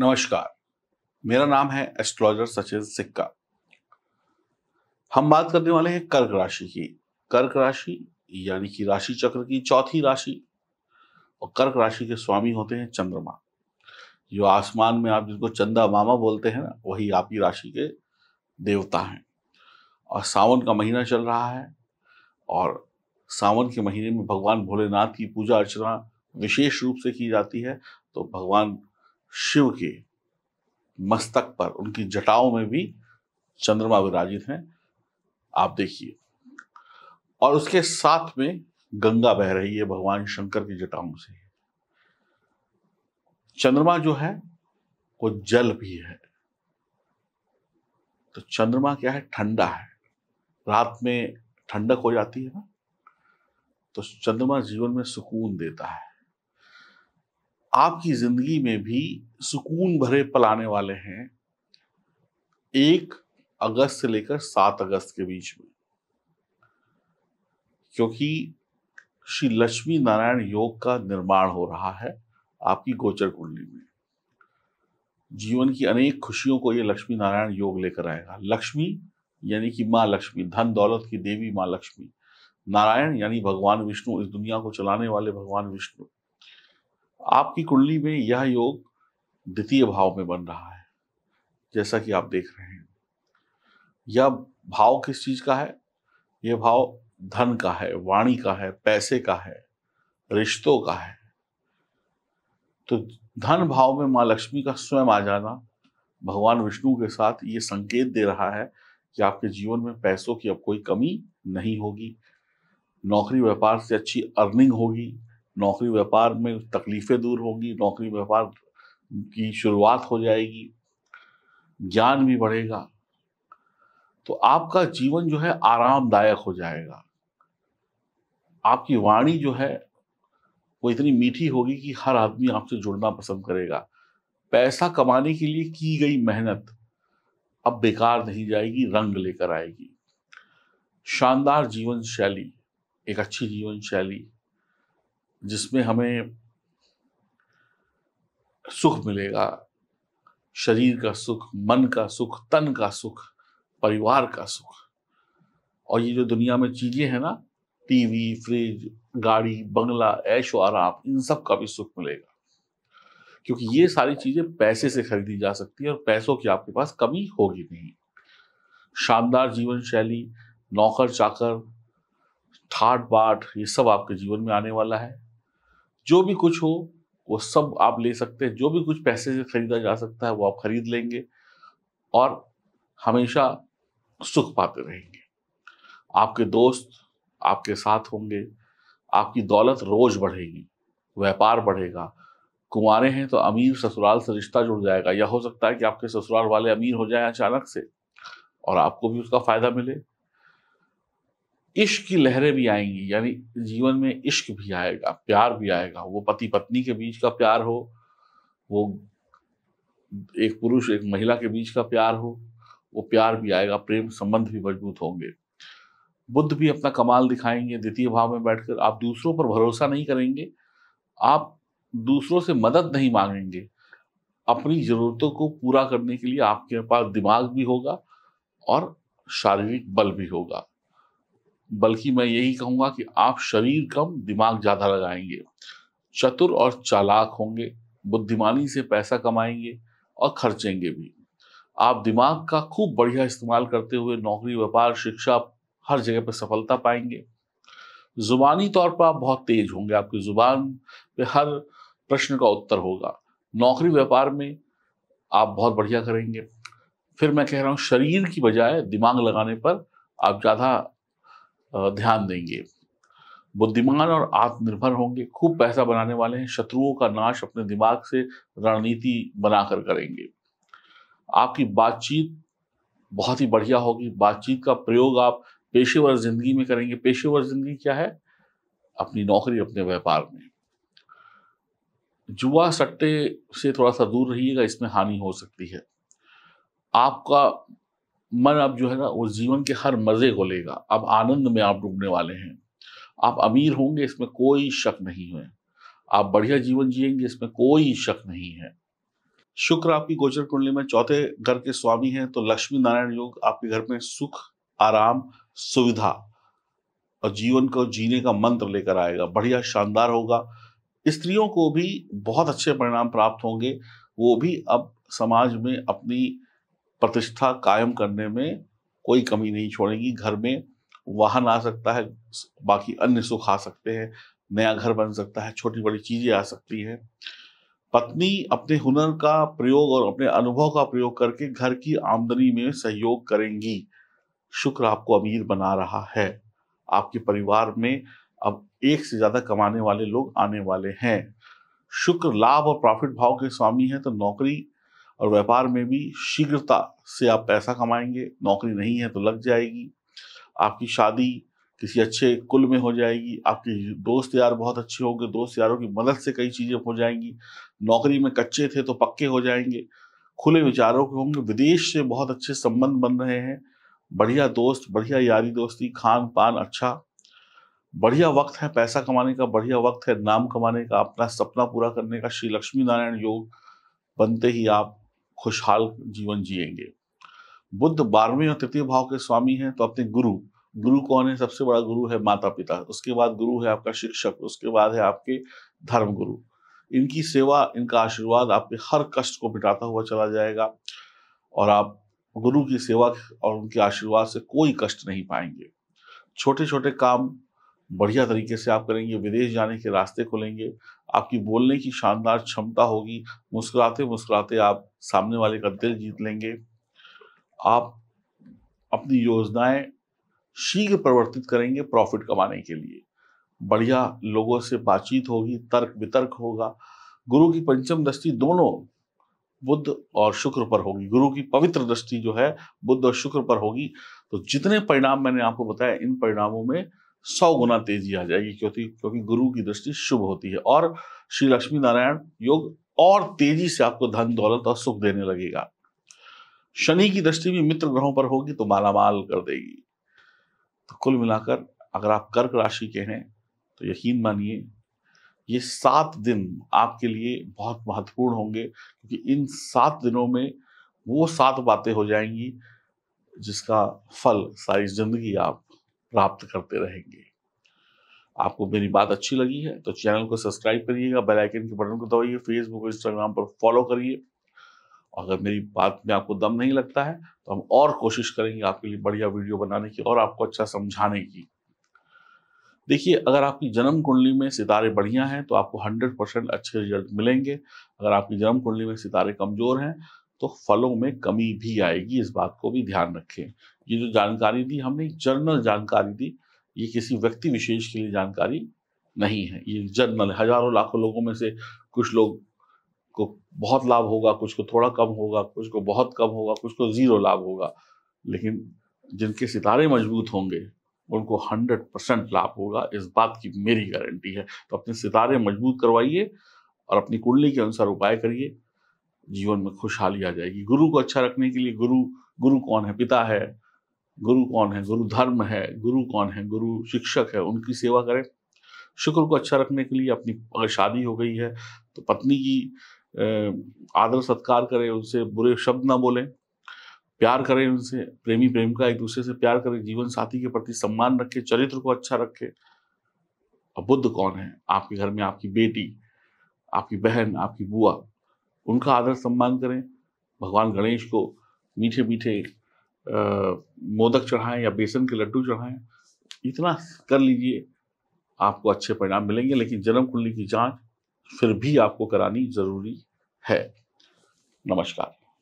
नमस्कार मेरा नाम है एस्ट्रोलॉजर सचिन सिक्का हम बात करने वाले हैं कर्क राशि की कर्क राशि यानी कि राशि चक्र की चौथी राशि और कर्क राशि के स्वामी होते हैं चंद्रमा जो आसमान में आप जिसको चंदा मामा बोलते हैं ना वही आपकी राशि के देवता हैं और सावन का महीना चल रहा है और सावन के महीने में भगवान भोलेनाथ की पूजा अर्चना विशेष रूप से की जाती है तो भगवान शिव के मस्तक पर उनकी जटाओं में भी चंद्रमा विराजित हैं आप देखिए और उसके साथ में गंगा बह रही है भगवान शंकर की जटाओं से चंद्रमा जो है वो जल भी है तो चंद्रमा क्या है ठंडा है रात में ठंडक हो जाती है ना तो चंद्रमा जीवन में सुकून देता है आपकी ज़िंदगी में भी सुकून भरे पल आने वाले हैं एक अगस्त से लेकर सात अगस्त के बीच में क्योंकि श्री लक्ष्मी नारायण योग का निर्माण हो रहा है आपकी गोचर कुंडली में जीवन की अनेक खुशियों को ये लक्ष्मी नारायण योग लेकर आएगा लक्ष्मी यानी कि माँ लक्ष्मी धन दौलत की देवी माँ लक्ष्मी नारायण यानी भगवान विष्णु इस दुनिया को चलाने वाले भगवान विष्णु आपकी कुंडली में यह योग द्वितीय भाव में बन रहा है जैसा कि आप देख रहे हैं यह भाव किस चीज का है यह भाव धन का है वाणी का है पैसे का है रिश्तों का है तो धन भाव में मां लक्ष्मी का स्वयं आ जाना भगवान विष्णु के साथ ये संकेत दे रहा है कि आपके जीवन में पैसों की अब कोई कमी नहीं होगी नौकरी व्यापार से अच्छी अर्निंग होगी नौकरी व्यापार में तकलीफ़ें दूर होगी नौकरी व्यापार की शुरुआत हो जाएगी ज्ञान भी बढ़ेगा तो आपका जीवन जो है आरामदायक हो जाएगा आपकी वाणी जो है वो इतनी मीठी होगी कि हर आदमी आपसे जुड़ना पसंद करेगा पैसा कमाने के लिए की गई मेहनत अब बेकार नहीं जाएगी रंग लेकर आएगी शानदार जीवन शैली एक अच्छी जीवन शैली जिसमें हमें सुख मिलेगा शरीर का सुख मन का सुख तन का सुख परिवार का सुख और ये जो दुनिया में चीज़ें हैं ना टीवी फ्रिज गाड़ी बंगला ऐश आराम इन सब का भी सुख मिलेगा क्योंकि ये सारी चीज़ें पैसे से खरीदी जा सकती है और पैसों की आपके पास कमी होगी नहीं शानदार जीवन शैली नौकर चाकर ठाट बाट ये सब आपके जीवन में आने वाला है जो भी कुछ हो वो सब आप ले सकते हैं जो भी कुछ पैसे से खरीदा जा सकता है वो आप खरीद लेंगे और हमेशा सुख पाते रहेंगे आपके दोस्त आपके साथ होंगे आपकी दौलत रोज बढ़ेगी व्यापार बढ़ेगा कुमारे हैं तो अमीर ससुराल से रिश्ता जुड़ जाएगा या हो सकता है कि आपके ससुराल वाले अमीर हो जाए अचानक से और आपको भी उसका फायदा मिले इश्क की लहरें भी आएंगी यानी जीवन में इश्क भी आएगा प्यार भी आएगा वो पति पत्नी के बीच का प्यार हो वो एक पुरुष एक महिला के बीच का प्यार हो वो प्यार भी आएगा प्रेम संबंध भी मजबूत होंगे बुद्ध भी अपना कमाल दिखाएंगे द्वितीय भाव में बैठकर आप दूसरों पर भरोसा नहीं करेंगे आप दूसरों से मदद नहीं मांगेंगे अपनी जरूरतों को पूरा करने के लिए आपके पास दिमाग भी होगा और शारीरिक बल भी होगा बल्कि मैं यही कहूंगा कि आप शरीर कम दिमाग ज़्यादा लगाएंगे चतुर और चालाक होंगे बुद्धिमानी से पैसा कमाएंगे और खर्चेंगे भी आप दिमाग का खूब बढ़िया इस्तेमाल करते हुए नौकरी व्यापार शिक्षा हर जगह पर सफलता पाएंगे जुबानी तौर पर आप बहुत तेज होंगे आपकी जुबान पे हर प्रश्न का उत्तर होगा नौकरी व्यापार में आप बहुत बढ़िया करेंगे फिर मैं कह रहा हूँ शरीर की बजाय दिमाग लगाने पर आप ज़्यादा ध्यान देंगे बुद्धिमान और आत्मनिर्भर होंगे खूब पैसा बनाने वाले हैं शत्रुओं का नाश अपने दिमाग से रणनीति बनाकर करेंगे आपकी बातचीत बहुत ही बढ़िया होगी बातचीत का प्रयोग आप पेशेवर जिंदगी में करेंगे पेशेवर जिंदगी क्या है अपनी नौकरी अपने व्यापार में जुआ सट्टे से थोड़ा सा दूर रहिएगा इसमें हानि हो सकती है आपका मन अब जो है ना वो जीवन के हर मज़े को लेगा अब आनंद में आप डूबने वाले हैं आप अमीर होंगे इसमें कोई शक नहीं है आप बढ़िया जीवन जिएंगे इसमें कोई शक नहीं है शुक्र आपकी गोचर कुंडली में चौथे घर के स्वामी हैं तो लक्ष्मी नारायण योग आपके घर में सुख आराम सुविधा और जीवन को जीने का मंत्र लेकर आएगा बढ़िया शानदार होगा स्त्रियों को भी बहुत अच्छे परिणाम प्राप्त होंगे वो भी अब समाज में अपनी प्रतिष्ठा कायम करने में कोई कमी नहीं छोड़ेंगी घर में वाहन आ सकता है बाकी अन्य सुख आ सकते हैं नया घर बन सकता है छोटी बड़ी चीजें आ सकती हैं पत्नी अपने हुनर का प्रयोग और अपने अनुभव का प्रयोग करके घर की आमदनी में सहयोग करेंगी शुक्र आपको अमीर बना रहा है आपके परिवार में अब एक से ज्यादा कमाने वाले लोग आने वाले हैं शुक्र लाभ और प्रॉफिट भाव के स्वामी है तो नौकरी और व्यापार में भी शीघ्रता से आप पैसा कमाएंगे नौकरी नहीं है तो लग जाएगी आपकी शादी किसी अच्छे कुल में हो जाएगी आपके दोस्त यार बहुत अच्छे होंगे दोस्त यारों की मदद से कई चीज़ें हो जाएंगी नौकरी में कच्चे थे तो पक्के हो जाएंगे खुले विचारों के होंगे विदेश से बहुत अच्छे संबंध बन रहे हैं बढ़िया दोस्त बढ़िया यारी दोस्ती खान पान अच्छा बढ़िया वक्त है पैसा कमाने का बढ़िया वक्त है नाम कमाने का अपना सपना पूरा करने का श्री लक्ष्मी नारायण योग बनते ही आप खुशहाल जीवन जिएंगे बुद्ध बारहवें और तृतीय भाव के स्वामी हैं तो अपने गुरु गुरु कौन है सबसे बड़ा गुरु है माता पिता उसके बाद गुरु है आपका शिक्षक उसके बाद है आपके धर्म गुरु इनकी सेवा इनका आशीर्वाद आपके हर कष्ट को मिटाता हुआ चला जाएगा और आप गुरु की सेवा और उनके आशीर्वाद से कोई कष्ट नहीं पाएंगे छोटे छोटे काम बढ़िया तरीके से आप करेंगे विदेश जाने के रास्ते खोलेंगे आपकी बोलने की शानदार क्षमता होगी मुस्कुराते मुस्कुराते आप सामने वाले का दिल जीत लेंगे आप अपनी योजनाएं शीघ्र परिवर्तित करेंगे प्रॉफिट कमाने के लिए बढ़िया लोगों से बातचीत होगी तर्क वितर्क होगा गुरु की पंचम दृष्टि दोनों बुद्ध और शुक्र पर होगी गुरु की पवित्र दृष्टि जो है बुद्ध और शुक्र पर होगी तो जितने परिणाम मैंने आपको बताया इन परिणामों में सौ गुना तेजी आ जाएगी क्योंकि क्योंकि गुरु की दृष्टि शुभ होती है और श्री लक्ष्मी नारायण योग और तेजी से आपको धन दौलत और सुख देने लगेगा शनि की दृष्टि भी मित्र ग्रहों पर होगी तो मालामाल कर देगी तो कुल मिलाकर अगर आप कर्क राशि के हैं तो यकीन मानिए ये सात दिन आपके लिए बहुत महत्वपूर्ण होंगे क्योंकि इन सात दिनों में वो सात बातें हो जाएंगी जिसका फल सारी जिंदगी आप प्राप्त करते रहेंगे आपको मेरी बात अच्छी लगी है तो चैनल को सब्सक्राइब करिएगा बेल आइकन के बटन को दबाइए फेसबुक और इंस्टाग्राम पर फॉलो करिए अगर मेरी बात में आपको दम नहीं लगता है तो हम और कोशिश करेंगे आपके लिए बढ़िया वीडियो बनाने की और आपको अच्छा समझाने की देखिए अगर आपकी जन्म कुंडली में सितारे बढ़िया हैं तो आपको 100 परसेंट अच्छे रिजल्ट मिलेंगे अगर आपकी जन्म कुंडली में सितारे कमज़ोर हैं तो फलों में कमी भी आएगी इस बात को भी ध्यान रखें ये जो जानकारी दी हमने जनरल जर्नल जानकारी दी ये किसी व्यक्ति विशेष के लिए जानकारी नहीं है ये जनरल हजारों लाखों लोगों में से कुछ लोग को बहुत लाभ होगा कुछ को थोड़ा कम होगा कुछ को बहुत कम होगा कुछ को ज़ीरो लाभ होगा लेकिन जिनके सितारे मजबूत होंगे उनको हंड्रेड परसेंट लाभ होगा इस बात की मेरी गारंटी है तो अपने सितारे मजबूत करवाइए और अपनी कुंडली के अनुसार उपाय करिए जीवन में खुशहाली आ जाएगी गुरु को अच्छा रखने के लिए गुरु गुरु कौन है पिता है गुरु कौन है गुरु धर्म है गुरु कौन है गुरु शिक्षक है उनकी सेवा करें शुक्र को अच्छा रखने के लिए अपनी अगर शादी हो गई है तो पत्नी की आदर सत्कार करें उनसे बुरे शब्द ना बोलें प्यार करें उनसे प्रेमी प्रेम का एक दूसरे से प्यार करें जीवन साथी के प्रति सम्मान रखें चरित्र को अच्छा रखें और बुद्ध कौन है आपके घर में आपकी बेटी आपकी बहन आपकी बुआ उनका आदर सम्मान करें भगवान गणेश को मीठे मीठे मोदक चढ़ाएं या बेसन के लड्डू चढ़ाएं इतना कर लीजिए आपको अच्छे परिणाम मिलेंगे लेकिन जन्म कुंडली की जांच फिर भी आपको करानी जरूरी है नमस्कार